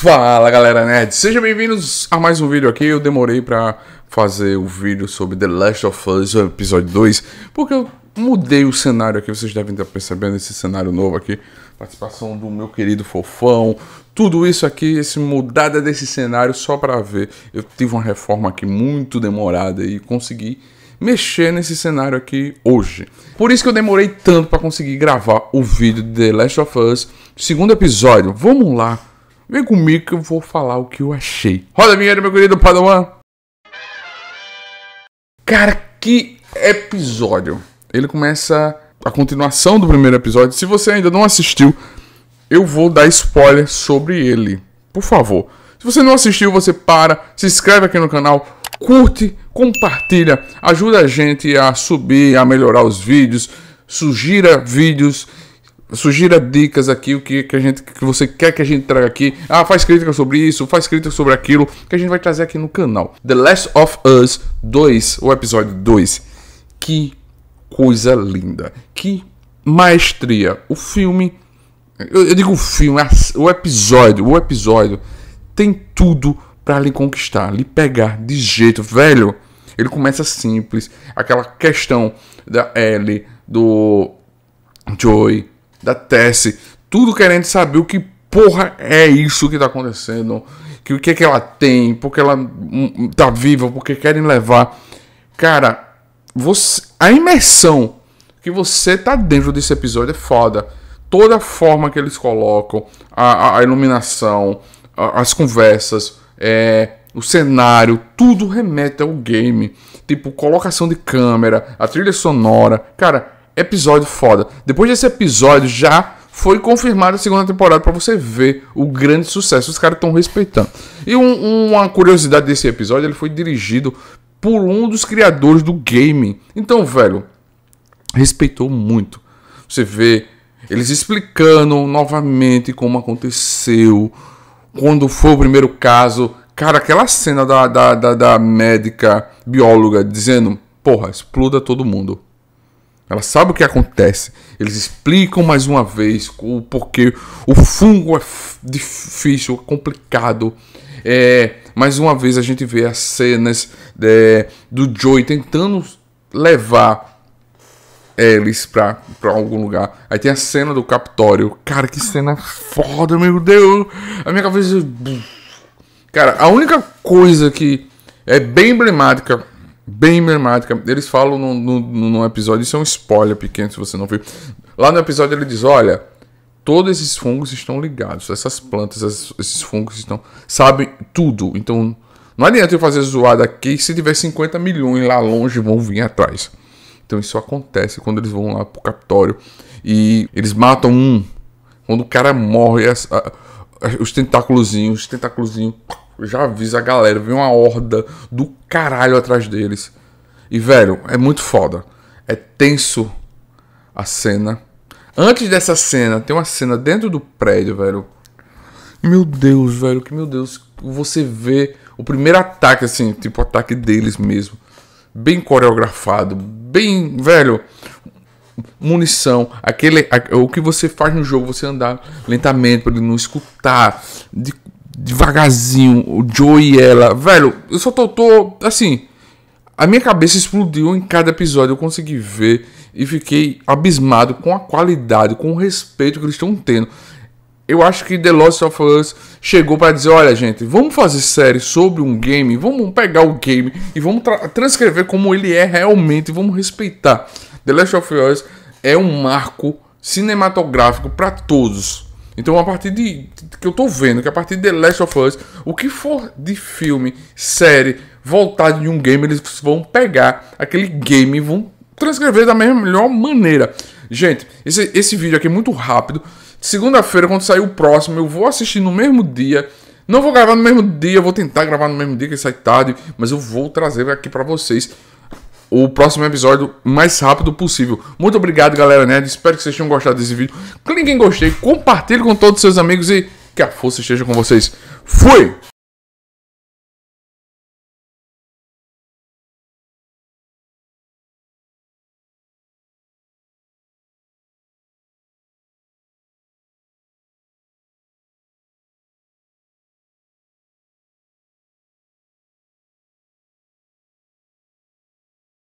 Fala galera nerd, sejam bem-vindos a mais um vídeo aqui. Eu demorei para fazer o um vídeo sobre The Last of Us, episódio 2, porque eu mudei o cenário aqui. Vocês devem estar percebendo esse cenário novo aqui. Participação do meu querido fofão, tudo isso aqui, esse mudada desse cenário só para ver. Eu tive uma reforma aqui muito demorada e consegui mexer nesse cenário aqui hoje. Por isso que eu demorei tanto para conseguir gravar o vídeo de The Last of Us, segundo episódio. Vamos lá Vem comigo que eu vou falar o que eu achei. Roda a vinheta, meu querido Padawan. Cara, que episódio. Ele começa a continuação do primeiro episódio. Se você ainda não assistiu, eu vou dar spoiler sobre ele. Por favor. Se você não assistiu, você para, se inscreve aqui no canal, curte, compartilha, ajuda a gente a subir, a melhorar os vídeos, sugira vídeos, sugira dicas aqui, o que, que, a gente, que você quer que a gente traga aqui. Ah, faz crítica sobre isso, faz crítica sobre aquilo, que a gente vai trazer aqui no canal. The Last of Us 2, o episódio 2. Que coisa linda, que maestria. O filme, eu, eu digo o filme, o episódio, o episódio tem tudo para lhe conquistar, lhe pegar de jeito, velho. Ele começa simples, aquela questão da Ellie, do Joey, da Tessie, tudo querendo saber o que porra é isso que tá acontecendo, que o que é que ela tem, porque ela hum, hum, tá viva, porque querem levar. Cara, você, a imersão que você tá dentro desse episódio é foda. Toda a forma que eles colocam, a, a, a iluminação, a, as conversas, é, o cenário, tudo remete ao game. Tipo, colocação de câmera, a trilha sonora. Cara, episódio foda. Depois desse episódio já foi confirmada a segunda temporada para você ver o grande sucesso. Os caras estão respeitando. E um, uma curiosidade desse episódio, ele foi dirigido por um dos criadores do game. Então, velho, respeitou muito. Você vê eles explicando novamente como aconteceu, quando foi o primeiro caso. Cara, aquela cena da, da, da, da médica bióloga dizendo: porra, exploda todo mundo. Ela sabe o que acontece. Eles explicam mais uma vez o porquê. O fungo é difícil, complicado. É, mais uma vez a gente vê as cenas é, do Joey tentando levar eles pra, pra algum lugar. Aí tem a cena do Captório. Cara, que cena foda, meu Deus! A minha cabeça. Cara, a única coisa que é bem emblemática bem emblemática. Eles falam no, no, no, episódio, isso é um spoiler pequeno se você não viu. Lá no episódio ele diz: olha, todos esses fungos estão ligados, essas plantas, esses fungos estão. sabem tudo. Então não adianta eu fazer zoada aqui se tiver 50 milhões lá longe vão vir atrás. Então isso acontece quando eles vão lá pro Captório e eles matam um. Quando o cara morre, as, a, os tentáculos, os tentáculos eu já avisa a galera, vem uma horda do caralho atrás deles. E, velho, é muito foda. É tenso a cena. Antes dessa cena, tem uma cena dentro do prédio, velho. Meu Deus, velho, que meu Deus. Você vê o primeiro ataque, assim, tipo, ataque deles mesmo. Bem coreografado, bem, velho. Munição, aquele. A, o que você faz no jogo, você andar lentamente para ele não escutar. De, devagarzinho, o Joe e ela. Velho, eu só tô, tô. Assim, a minha cabeça explodiu em cada episódio. Eu consegui ver e fiquei abismado com a qualidade, com o respeito que eles estão tendo. Eu acho que The Lost of Us chegou para dizer: olha, gente, vamos fazer série sobre um game, vamos pegar o game e vamos tra transcrever como ele é realmente, vamos respeitar. The Last of Us é um marco cinematográfico para todos então, a partir de. que eu tô vendo, que a partir de The Last of Us, o que for de filme, série, voltado de um game, eles vão pegar aquele game e vão transcrever da melhor maneira. Gente, esse, esse vídeo aqui é muito rápido. Segunda-feira, quando sair o próximo, eu vou assistir no mesmo dia. Não vou gravar no mesmo dia, vou tentar gravar no mesmo dia, que sai tarde, mas eu vou trazer aqui para vocês o próximo episódio mais rápido possível. Muito obrigado, galera nerd. Né? Espero que vocês tenham gostado desse vídeo. Clique em gostei, compartilhe com todos os seus amigos e que a força esteja com vocês. Fui!